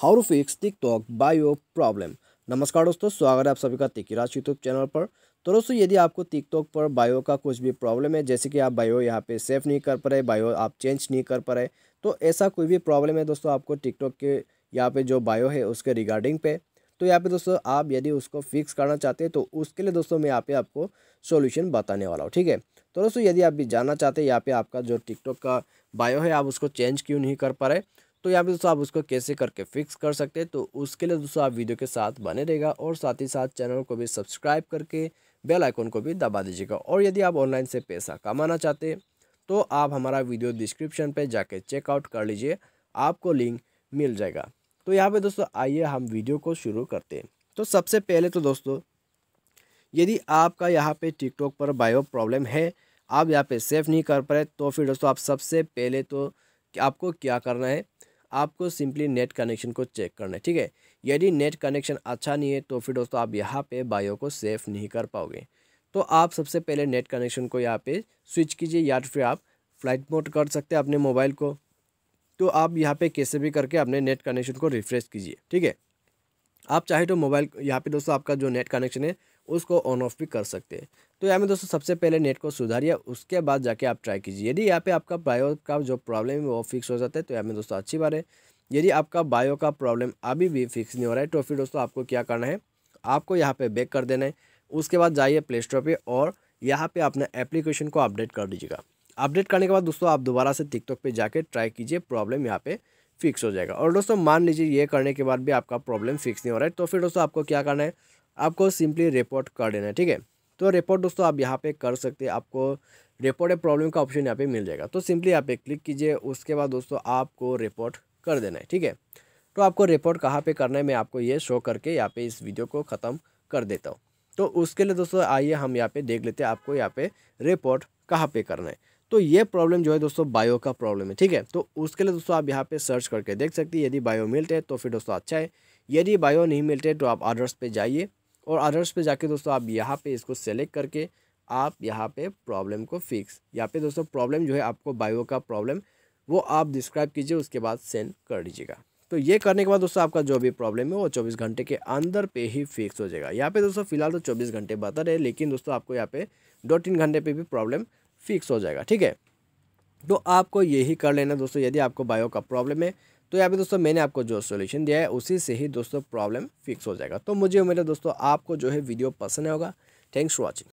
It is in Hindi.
how to fix TikTok bio problem नमस्कार दोस्तों स्वागत है आप सभी का तिकिराज यूट्यूब चैनल पर तो दोस्तों यदि आपको टिकटॉक पर बायो का कुछ भी प्रॉब्लम है जैसे कि आप बायो यहाँ पे सेव नहीं कर पा रहे बायो आप चेंज नहीं कर पा रहे तो ऐसा कोई भी प्रॉब्लम है दोस्तों आपको टिकटॉक के यहाँ पे जो बायो है उसके रिगार्डिंग पे तो यहाँ पे दोस्तों आप यदि उसको फिक्स करना चाहते हैं तो उसके लिए दोस्तों मैं यहाँ पे आपको सॉल्यूशन बताने वाला हूँ ठीक है तो दोस्तों यदि आप भी जानना चाहते हैं यहाँ पे आपका जो टिकटॉक का बायो है आप उसको चेंज क्यों नहीं कर पा रहे तो यहाँ पे दोस्तों आप उसको कैसे करके फिक्स कर सकते हैं तो उसके लिए दोस्तों आप वीडियो के साथ बने रहेगा और साथ ही साथ चैनल को भी सब्सक्राइब करके बेल आइकन को भी दबा दीजिएगा और यदि आप ऑनलाइन से पैसा कमाना चाहते तो आप हमारा वीडियो डिस्क्रिप्शन पर जाके चेकआउट कर लीजिए आपको लिंक मिल जाएगा तो यहाँ पर दोस्तों आइए हम वीडियो को शुरू करते हैं तो सबसे पहले तो दोस्तों यदि आपका यहाँ पर टिकटॉक पर बायो प्रॉब्लम है आप यहाँ पर सेव नहीं कर पा रहे तो फिर दोस्तों आप सबसे पहले तो आपको क्या करना है आपको सिंपली नेट कनेक्शन को चेक करना है ठीक है यदि नेट कनेक्शन अच्छा नहीं है तो फिर दोस्तों आप यहाँ पे बायो को सेफ नहीं कर पाओगे तो आप सबसे पहले नेट कनेक्शन को यहाँ पे स्विच कीजिए या फिर आप फ्लाइट मोड कर सकते हैं अपने मोबाइल को तो आप यहाँ पे कैसे भी करके अपने नेट कनेक्शन को रिफ्रेश कीजिए ठीक है आप चाहे तो मोबाइल यहाँ पे दोस्तों आपका जो नेट कनेक्शन है उसको ऑन ऑफ भी कर सकते हैं तो यहाँ में दोस्तों सबसे पहले नेट को सुधारिए उसके बाद जाके आप ट्राई कीजिए यदि यहाँ पे आपका बायो का जो प्रॉब्लम है वो फिक्स हो जाता है तो यहाँ में दोस्तों अच्छी बात है यदि आपका बायो का प्रॉब्लम अभी भी फिक्स नहीं हो रहा है तो फिर दोस्तों आपको क्या करना है आपको यहाँ पर बैक कर देना है उसके बाद जाइए प्ले स्टोर पर और यहाँ पर अपने एप्लीकेशन को अपडेट कर दीजिएगा अपडेट करने के बाद दोस्तों आप दोबारा से टिकटॉक पर जाके ट्राई कीजिए प्रॉब्लम यहाँ पर फिक्स हो जाएगा और दोस्तों मान लीजिए ये करने के बाद भी आपका प्रॉब्लम फिक्स नहीं हो रहा है तो फिर दोस्तों आपको क्या करना है आपको सिंपली रिपोर्ट कर देना है ठीक है तो रिपोर्ट दोस्तों आप यहाँ पे कर सकते हैं आपको रिपोर्ट ए प्रॉब्लम का ऑप्शन यहाँ पे मिल जाएगा तो सिंपली यहाँ पे क्लिक कीजिए उसके बाद दोस्तों आपको रिपोर्ट कर देना है ठीक है तो आपको रिपोर्ट कहाँ पे करना है मैं आपको ये शो करके यहाँ पे इस वीडियो को ख़त्म कर देता हूँ तो उसके लिए दोस्तों आइए हम यहाँ पे देख लेते हैं आपको यहाँ पे रिपोर्ट कहाँ पे करना है तो ये प्रॉब्लम जो है दोस्तों बायो का प्रॉब्लम है ठीक है तो उसके लिए दोस्तों आप यहाँ पे सर्च करके देख सकते हैं यदि बायो मिलते हैं तो फिर दोस्तों अच्छा है यदि बायो नहीं मिलते तो आप आर्डर्स पे जाइए और अदर्स पे जाके दोस्तों आप यहाँ पे इसको सेलेक्ट करके आप यहाँ पे प्रॉब्लम को फिक्स यहाँ पे दोस्तों प्रॉब्लम जो है आपको बायो का प्रॉब्लम वो आप डिस्क्राइब कीजिए उसके बाद सेंड कर दीजिएगा तो ये करने के बाद दोस्तों आपका जो भी प्रॉब्लम है वो चौबीस घंटे के अंदर पे ही फिक्स हो जाएगा यहाँ पे दोस्तों फिलहाल तो चौबीस घंटे बता रहे लेकिन दोस्तों आपको यहाँ पे दो तीन घंटे पे भी प्रॉब्लम फिक्स हो जाएगा ठीक है तो आपको यही कर लेना दोस्तों यदि आपको बायो का प्रॉब्लम है तो यहाँ पे दोस्तों मैंने आपको जो सोल्यूशन दिया है उसी से ही दोस्तों प्रॉब्लम फिक्स हो जाएगा तो मुझे उम्मीद है दोस्तों आपको जो है वीडियो पसंद होगा थैंक्स फॉर वॉचिंग